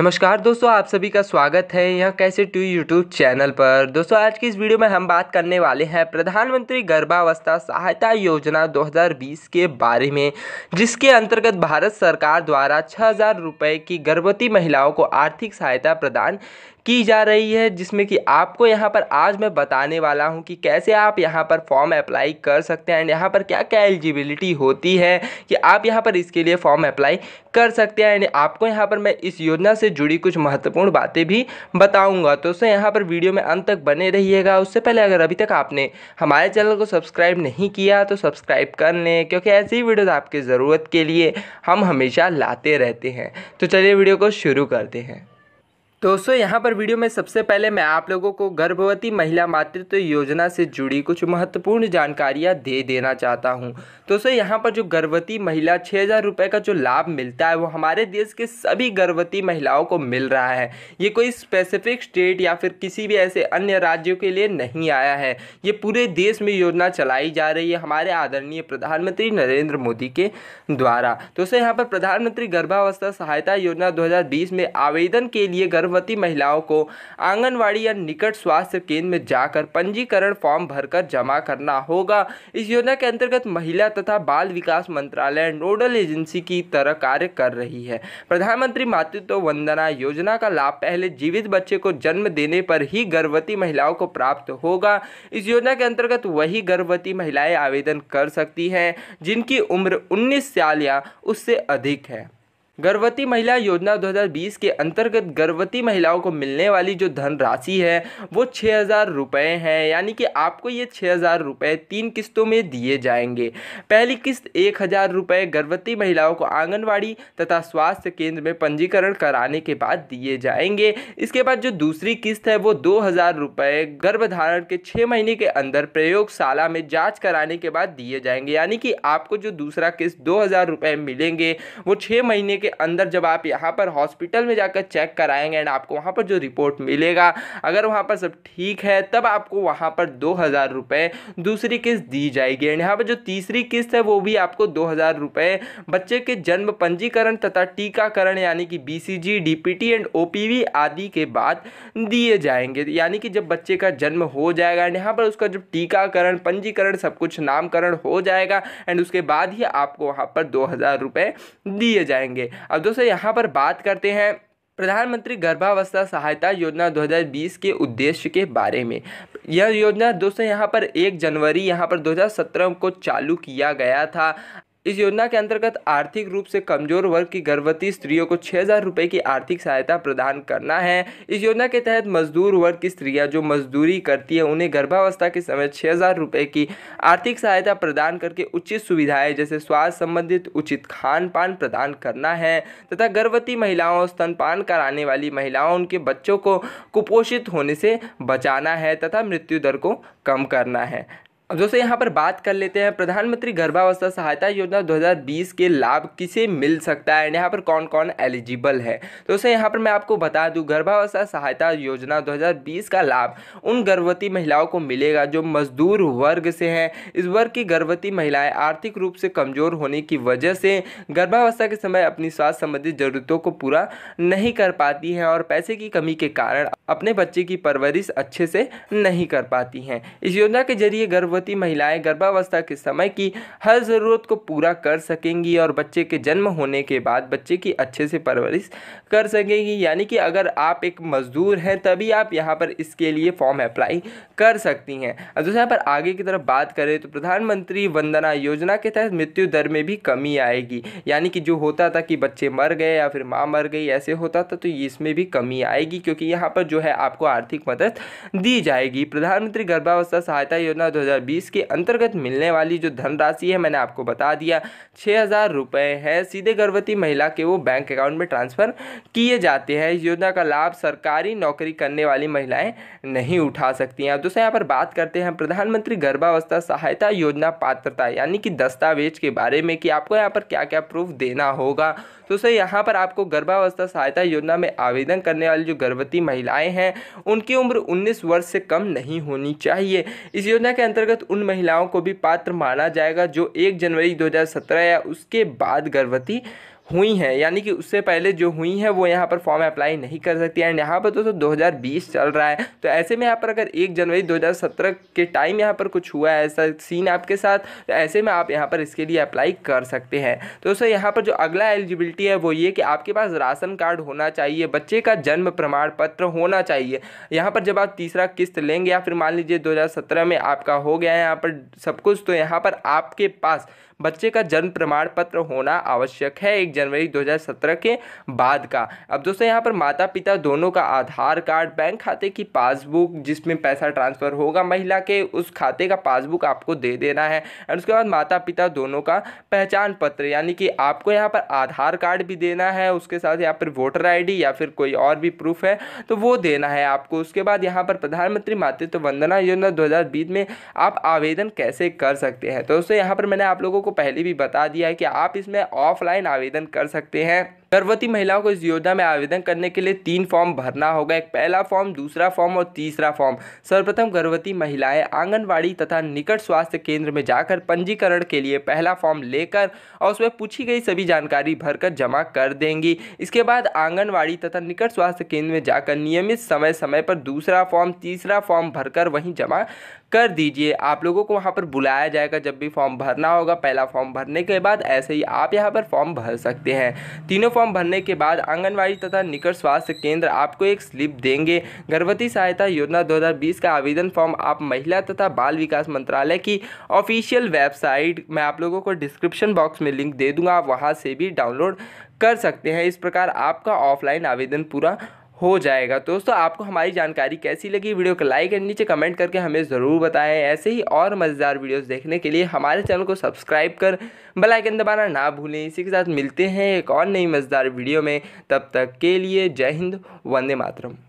नमस्कार दोस्तों आप सभी का स्वागत है यह कैसे टू यूट्यूब चैनल पर दोस्तों आज की इस वीडियो में हम बात करने वाले हैं प्रधानमंत्री गर्भावस्था सहायता योजना 2020 के बारे में जिसके अंतर्गत भारत सरकार द्वारा छः हज़ार रुपये की गर्भवती महिलाओं को आर्थिक सहायता प्रदान की जा रही है जिसमें कि आपको यहाँ पर आज मैं बताने वाला हूँ कि कैसे आप यहाँ पर फॉर्म अप्लाई कर सकते हैं एंड यहाँ पर क्या क्या एलिजिबिलिटी होती है कि आप यहाँ पर इसके लिए फॉर्म अप्लाई कर सकते हैं एंड आपको यहाँ पर मैं इस योजना से जुड़ी कुछ महत्वपूर्ण बातें भी बताऊँगा तो उससे यहाँ पर वीडियो में अंत तक बने रहिएगा उससे पहले अगर अभी तक आपने हमारे चैनल को सब्सक्राइब नहीं किया तो सब्सक्राइब कर लें क्योंकि ऐसी ही वीडियोज़ आपकी ज़रूरत के लिए हम हमेशा लाते रहते हैं तो चलिए वीडियो को शुरू करते हैं तो दोस्तों यहाँ पर वीडियो में सबसे पहले मैं आप लोगों को गर्भवती महिला मातृत्व योजना से जुड़ी कुछ महत्वपूर्ण जानकारियाँ दे देना चाहता हूँ दोस्तों यहाँ पर जो गर्भवती महिला छः हज़ार रुपये का जो लाभ मिलता है वो हमारे देश के सभी गर्भवती महिलाओं को मिल रहा है ये कोई स्पेसिफिक स्टेट या फिर किसी भी ऐसे अन्य राज्यों के लिए नहीं आया है ये पूरे देश में योजना चलाई जा रही है हमारे आदरणीय प्रधानमंत्री नरेंद्र मोदी के द्वारा दोस्तों यहाँ पर प्रधानमंत्री गर्भावस्था सहायता योजना दो में आवेदन के लिए गर्भ गर्भवती महिलाओं को आंगनवाड़ी या निकट स्वास्थ्य केंद्र में जाकर पंजीकरण फॉर्म भरकर जमा करना होगा इस योजना के अंतर्गत महिला तथा बाल विकास मंत्रालय नोडल एजेंसी की तरह कार्य कर रही है प्रधानमंत्री मातृत्व वंदना योजना का लाभ पहले जीवित बच्चे को जन्म देने पर ही गर्भवती महिलाओं को प्राप्त होगा इस योजना के अंतर्गत वही गर्भवती महिलाएं आवेदन कर सकती हैं जिनकी उम्र 19 साल या उससे अधिक है गर्भवती महिला योजना 2020 के अंतर्गत गर्भवती महिलाओं को मिलने वाली जो धनराशि है वो छः हज़ार रुपये हैं यानी कि आपको ये छः हज़ार रुपये तीन किस्तों में दिए जाएंगे पहली किस्त एक हज़ार रुपये गर्भवती महिलाओं को आंगनवाड़ी तथा स्वास्थ्य केंद्र में पंजीकरण कराने के बाद दिए जाएंगे इसके बाद जो दूसरी किस्त है वो दो हज़ार रुपये गर्भधारण के छः महीने के अंदर प्रयोगशाला में जाँच कराने के बाद दिए जाएंगे यानी कि आपको जो दूसरा किस्त दो हज़ार रुपये मिलेंगे वो छः महीने के के अंदर जब आप यहाँ पर हॉस्पिटल में जाकर चेक कराएंगे एंड आपको वहाँ पर जो रिपोर्ट मिलेगा अगर वहाँ पर सब ठीक है तब आपको वहाँ पर दो हज़ार रुपये दूसरी किस्त दी जाएगी एंड यहाँ पर जो तीसरी किस्त है वो भी आपको दो हज़ार रुपये बच्चे के जन्म पंजीकरण तथा टीकाकरण यानी कि B C G D P T and O P V आदि के बाद दिए जाएंगे यानी कि जब बच्चे का जन्म हो जाएगा एंड यहाँ पर उसका जब टीकाकरण पंजीकरण सब कुछ नामकरण हो जाएगा एंड उसके बाद ही आपको वहाँ पर दो हज़ार रुपये दिए जाएंगे अब दोस्तों यहाँ पर बात करते हैं प्रधानमंत्री गर्भावस्था सहायता योजना 2020 के उद्देश्य के बारे में यह योजना दोस्तों यहाँ पर एक जनवरी यहाँ पर 2017 को चालू किया गया था इस योजना के अंतर्गत आर्थिक रूप से कमजोर वर्ग की गर्भवती स्त्रियों को छः हज़ार रुपये की आर्थिक सहायता प्रदान करना है इस योजना के तहत मजदूर वर्ग की स्त्रियां जो मजदूरी करती है उन्हें गर्भावस्था के समय छः हज़ार रुपये की आर्थिक सहायता प्रदान करके उचित सुविधाएं जैसे स्वास्थ्य संबंधित उचित खान पान प्रदान करना है तथा गर्भवती महिलाओं स्तनपान कराने वाली महिलाओं उनके बच्चों को कुपोषित होने से बचाना है तथा मृत्यु दर को कम करना है दोस्तों यहाँ पर बात कर लेते हैं प्रधानमंत्री गर्भावस्था सहायता योजना 2020 के लाभ किसे मिल सकता है यहाँ पर कौन कौन एलिजिबल है तो दोस्तों यहाँ पर मैं आपको बता दूँ गर्भावस्था सहायता योजना 2020 का लाभ उन गर्भवती महिलाओं को मिलेगा जो मजदूर वर्ग से हैं इस वर्ग की गर्भवती महिलाएँ आर्थिक रूप से कमज़ोर होने की वजह से गर्भावस्था के समय अपनी स्वास्थ्य संबंधित ज़रूरतों को पूरा नहीं कर पाती हैं और पैसे की कमी के कारण अपने बच्चे की परवरिश अच्छे से नहीं कर पाती हैं इस योजना के जरिए गर्भ गर्भवती महिलाएं गर्भावस्था के समय की हर ज़रूरत को पूरा कर सकेंगी और बच्चे के जन्म होने के बाद बच्चे की अच्छे से परवरिश कर सकेंगी यानी कि अगर आप एक मज़दूर हैं तभी आप यहाँ पर इसके लिए फॉर्म अप्लाई कर सकती हैं अब यहाँ पर आगे की तरफ बात करें तो प्रधानमंत्री वंदना योजना के तहत मृत्यु दर में भी कमी आएगी यानी कि जो होता था कि बच्चे मर गए या फिर माँ मर गई ऐसे होता था तो इसमें भी कमी आएगी क्योंकि यहाँ पर जो है आपको आर्थिक मदद दी जाएगी प्रधानमंत्री गर्भावस्था सहायता योजना 2020 के अंतर्गत मिलने वाली जो धनराशि है मैंने आपको बता दिया छः हज़ार रुपये है सीधे गर्भवती महिला के वो बैंक अकाउंट में ट्रांसफ़र किए जाते हैं इस योजना का लाभ सरकारी नौकरी करने वाली महिलाएँ नहीं उठा सकती हैं दोस्तों यहाँ पर बात करते हैं प्रधानमंत्री गर्भावस्था सहायता योजना पात्रता यानी कि दस्तावेज के बारे में कि आपको यहाँ पर क्या क्या प्रूफ देना होगा तो सर यहाँ पर आपको गर्भावस्था सहायता योजना में आवेदन करने वाली जो गर्भवती महिलाएं हैं उनकी उम्र 19 वर्ष से कम नहीं होनी चाहिए इस योजना के अंतर्गत अंतर्गत उन महिलाओं को भी पात्र माना जाएगा जो एक जनवरी 2017 या उसके बाद गर्भवती हुई हैं यानी कि उससे पहले जो हुई हैं वो यहाँ पर फॉर्म अप्लाई नहीं कर सकती एंड यहाँ पर दोस्तों 2020 चल रहा है तो ऐसे में यहाँ पर अगर एक जनवरी 2017 के टाइम यहाँ पर कुछ हुआ है ऐसा सीन आपके साथ तो ऐसे में आप यहाँ पर इसके लिए अप्लाई कर सकते हैं तो दोस्तों यहाँ पर जो अगला एलिजिबिलिटी है वो ये कि आपके पास राशन कार्ड होना चाहिए बच्चे का जन्म प्रमाण पत्र होना चाहिए यहाँ पर जब आप तीसरा किस्त लेंगे या फिर मान लीजिए दो में आपका हो गया है यहाँ पर सब कुछ तो यहाँ पर आपके पास बच्चे का जन्म प्रमाण पत्र होना आवश्यक है एक जनवरी 2017 के बाद का अब दोस्तों यहाँ पर माता पिता दोनों का आधार कार्ड बैंक खाते की पासबुक जिसमें पैसा ट्रांसफ़र होगा महिला के उस खाते का पासबुक आपको दे देना है एंड उसके बाद माता पिता दोनों का पहचान पत्र यानी कि आपको यहाँ पर आधार कार्ड भी देना है उसके साथ यहाँ पर वोटर आई या फिर कोई और भी प्रूफ है तो वो देना है आपको उसके बाद यहाँ पर प्रधानमंत्री मातृत्व वंदना योजना दो में आप आवेदन कैसे कर सकते हैं तो दोस्तों यहाँ पर मैंने आप लोगों को को पहले भी बता दिया है कि आप इसमें ऑफलाइन आवेदन कर सकते हैं गर्भवती महिलाओं को इस योजना में आवेदन करने के लिए तीन फॉर्म भरना होगा एक पहला फॉर्म दूसरा फॉर्म और तीसरा फॉर्म सर्वप्रथम गर्भवती महिलाएं आंगनबाड़ी तथा निकट स्वास्थ्य केंद्र में जाकर पंजीकरण के लिए पहला फॉर्म लेकर और उसमें पूछी गई सभी जानकारी भरकर जमा कर देंगी इसके बाद आंगनबाड़ी तथा निकट स्वास्थ्य केंद्र में जाकर नियमित समय समय पर दूसरा फॉर्म तीसरा फॉर्म भरकर वहीं जमा कर दीजिए आप लोगों को वहाँ पर बुलाया जाएगा जब भी फॉर्म भरना होगा पहला फॉर्म भरने के बाद ऐसे ही आप यहाँ पर फॉर्म भर सकते हैं तीनों फॉर्म भरने के बाद आंगनबाड़ी तथा निकट स्वास्थ्य केंद्र आपको एक स्लिप देंगे गर्भवती सहायता योजना 2020 का आवेदन फॉर्म आप महिला तथा बाल विकास मंत्रालय की ऑफिशियल वेबसाइट मैं आप लोगों को डिस्क्रिप्शन बॉक्स में लिंक दे दूंगा आप वहाँ से भी डाउनलोड कर सकते हैं इस प्रकार आपका ऑफलाइन आवेदन पूरा हो जाएगा तो दोस्तों आपको हमारी जानकारी कैसी लगी वीडियो को लाइक एंड नीचे कमेंट करके हमें ज़रूर बताएं ऐसे ही और मज़ेदार वीडियोस देखने के लिए हमारे चैनल को सब्सक्राइब कर बेल आइकन दबाना ना भूलें इसी के साथ मिलते हैं एक और नई मज़ेदार वीडियो में तब तक के लिए जय हिंद वंदे मातरम